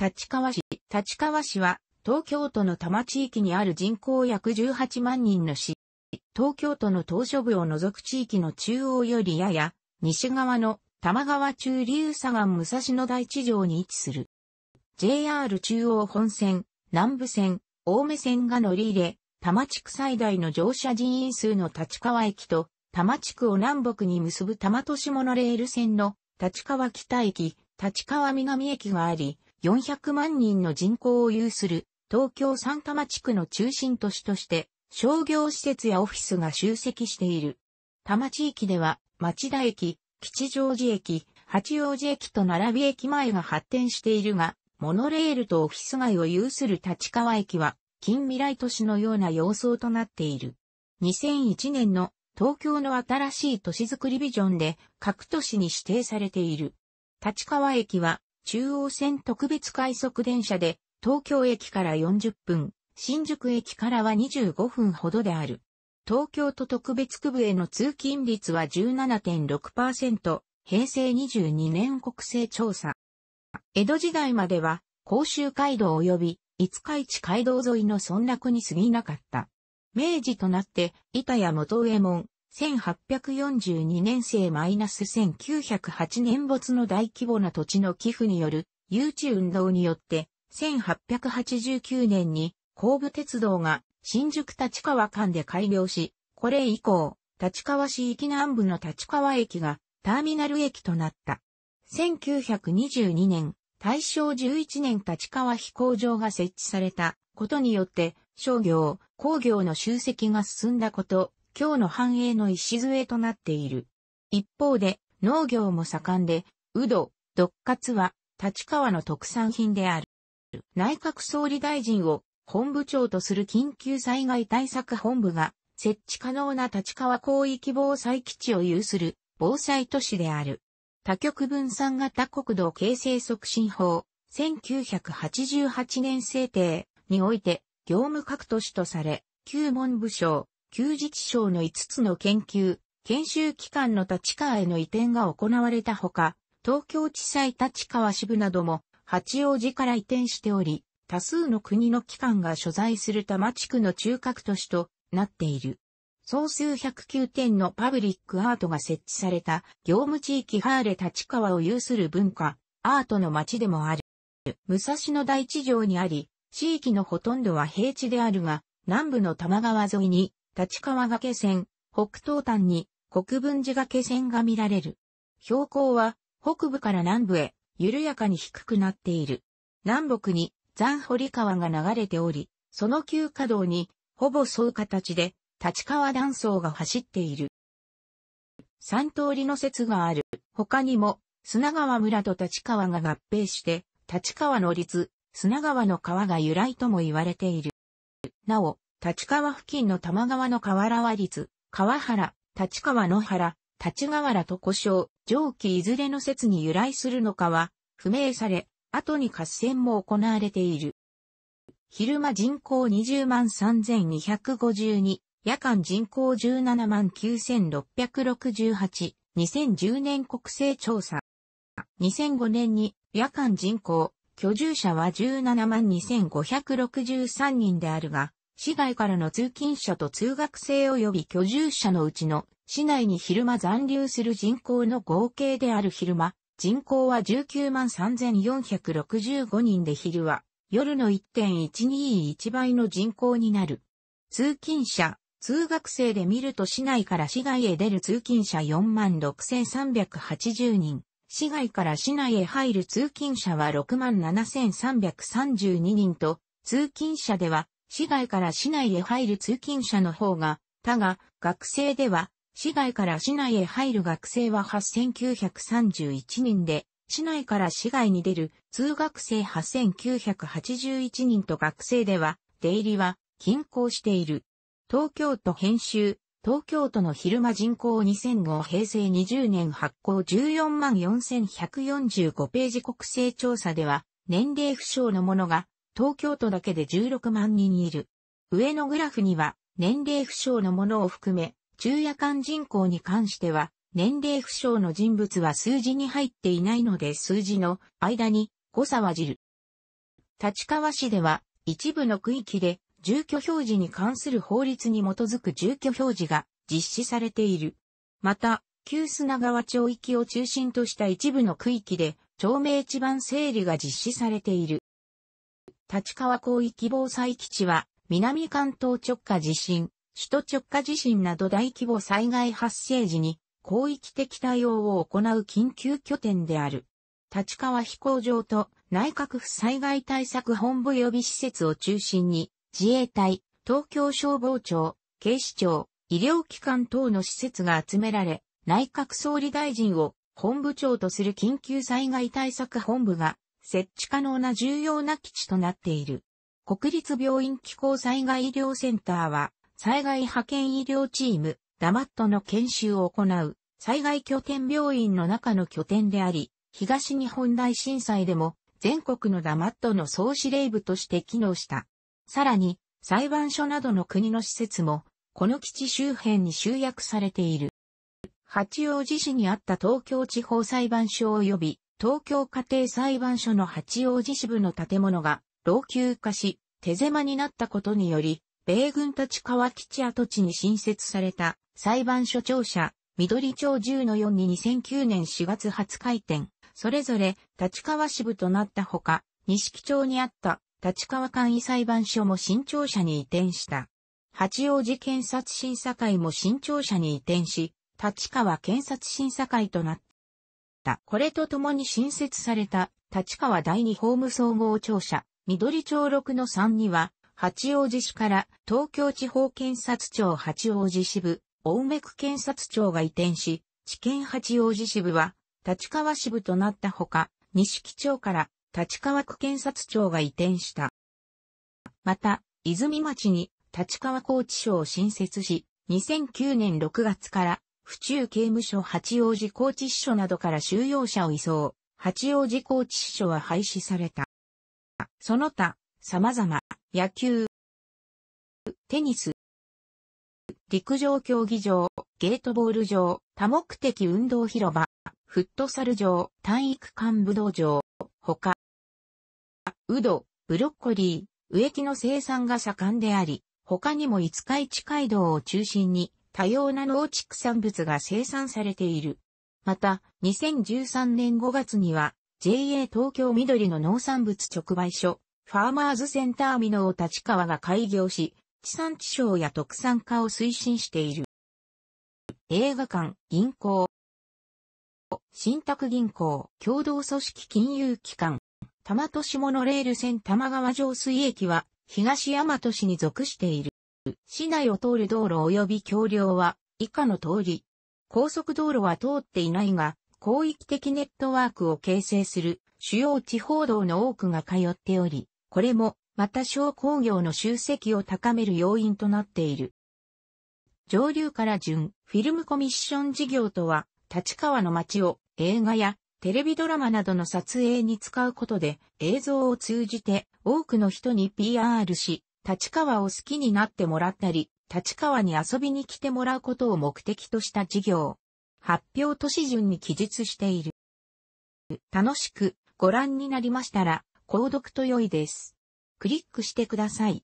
立川市。立川市は、東京都の多摩地域にある人口約18万人の市。東京都の島ょ部を除く地域の中央よりやや、西側の多摩川中流左岸武蔵野台地上に位置する。JR 中央本線、南部線、青梅線が乗り入れ、多摩地区最大の乗車人員数の立川駅と、多摩地区を南北に結ぶ多摩都市モノレール線の立川北駅、立川南駅があり、400万人の人口を有する東京三多摩地区の中心都市として商業施設やオフィスが集積している。多摩地域では町田駅、吉祥寺駅、八王子駅と並び駅前が発展しているが、モノレールとオフィス街を有する立川駅は近未来都市のような様相となっている。2001年の東京の新しい都市づくりビジョンで各都市に指定されている。立川駅は中央線特別快速電車で、東京駅から40分、新宿駅からは25分ほどである。東京都特別区部への通勤率は17.6%、平成22年国勢調査。江戸時代までは、甲州街道及び、五日市街道沿いの村落に過ぎなかった。明治となって、板谷元右衛門、1842年生 -1908 年没の大規模な土地の寄付による誘致運動によって、1889年に神武鉄道が新宿立川間で開業し、これ以降、立川市域南部の立川駅がターミナル駅となった。1922年、大正11年立川飛行場が設置されたことによって、商業、工業の集積が進んだこと、京の繁栄の礎となっている。一方で、農業も盛んで、うど、独活は、立川の特産品である。内閣総理大臣を本部長とする緊急災害対策本部が、設置可能な立川広域防災基地を有する防災都市である。多極分散型国土形成促進法、1988年制定において、業務各都市とされ、旧文部省、旧自治省の5つの研究、研修機関の立川への移転が行われたほか、東京地裁立川支部なども八王子から移転しており、多数の国の機関が所在する多摩地区の中核都市となっている。総数109点のパブリックアートが設置された業務地域ハーレ立川を有する文化、アートの街でもある。武蔵野大地上にあり、地域のほとんどは平地であるが、南部の多摩川沿いに立川崖線、北東端に国分寺崖線が見られる。標高は北部から南部へ緩やかに低くなっている。南北に残堀川が流れており、その急稼働にほぼ沿う形で立川断層が走っている。三通りの説がある。他にも砂川村と立川が合併して立川の立、砂川の川が由来とも言われている。なお、立川付近の玉川の河原は立、川原、立川野原、立川原と呼称、上記いずれの説に由来するのかは、不明され、後に合戦も行われている。昼間人口20万3252、夜間人口17万9668、2010年国勢調査。2005年に夜間人口、居住者は17万2563人であるが、市外からの通勤者と通学生及び居住者のうちの市内に昼間残留する人口の合計である昼間、人口は19万3465人で昼は夜の1.121倍の人口になる。通勤者、通学生で見ると市内から市外へ出る通勤者4万6380人。市外から市内へ入る通勤者は6万7332人と、通勤者では市外から市内へ入る通勤者の方が、他が、学生では、市外から市内へ入る学生は8931人で、市内から市外に出る通学生8981人と学生では、出入りは均衡している。東京都編集、東京都の昼間人口2005平成20年発行14万4145ページ国勢調査では、年齢不詳の者が東京都だけで16万人いる。上のグラフには、年齢不詳のものを含め、昼夜間人口に関しては、年齢不詳の人物は数字に入っていないので数字の間に誤差はじる。立川市では、一部の区域で、住居表示に関する法律に基づく住居表示が実施されている。また、旧砂川町域を中心とした一部の区域で、町名地盤整理が実施されている。立川広域防災基地は、南関東直下地震、首都直下地震など大規模災害発生時に、広域的対応を行う緊急拠点である。立川飛行場と内閣府災害対策本部予備施設を中心に、自衛隊、東京消防庁、警視庁、医療機関等の施設が集められ、内閣総理大臣を本部長とする緊急災害対策本部が設置可能な重要な基地となっている。国立病院機構災害医療センターは、災害派遣医療チーム、ダマットの研修を行う、災害拠点病院の中の拠点であり、東日本大震災でも、全国のダマットの総司令部として機能した。さらに、裁判所などの国の施設も、この基地周辺に集約されている。八王子市にあった東京地方裁判所及び東京家庭裁判所の八王子支部の建物が老朽化し、手狭になったことにより、米軍立川基地跡地に新設された裁判所庁舎、緑町10の4に2009年4月初開店、それぞれ立川支部となったほか、西木町にあった立川簡易裁判所も新庁舎に移転した。八王子検察審査会も新庁舎に移転し、立川検察審査会となった。。これとともに新設された立川第二法務総合庁舎、緑町6の3には、八王子市から東京地方検察庁八王子支部、大梅区検察庁が移転し、地検八王子支部は立川支部となったほか、西木町から立川区検察庁が移転した。また、泉町に立川拘置所を新設し、2009年6月から府中刑務所八王子高知支所などから収容者を移送、八王子高知支所は廃止された。その他、様々、野球、テニス、陸上競技場、ゲートボール場、多目的運動広場、フットサル場、体育館武道場、他、ウド、ブロッコリー、植木の生産が盛んであり、他にも五日市街道を中心に、多様な農畜産物が生産されている。また、2013年5月には、JA 東京緑の農産物直売所、ファーマーズセンターミノを立川が開業し、地産地消や特産化を推進している。映画館、銀行、新宅銀行、共同組織金融機関、多摩都市モノレール線玉川上水駅は、東大和市に属している。市内を通る道路及び橋梁は以下の通り。高速道路は通っていないが、広域的ネットワークを形成する主要地方道の多くが通っており、これもまた商工業の集積を高める要因となっている。上流から順、フィルムコミッション事業とは、立川の街を映画やテレビドラマなどの撮影に使うことで映像を通じて多くの人に PR し、立川を好きになってもらったり、立川に遊びに来てもらうことを目的とした事業。発表都市順に記述している。楽しくご覧になりましたら、購読と良いです。クリックしてください。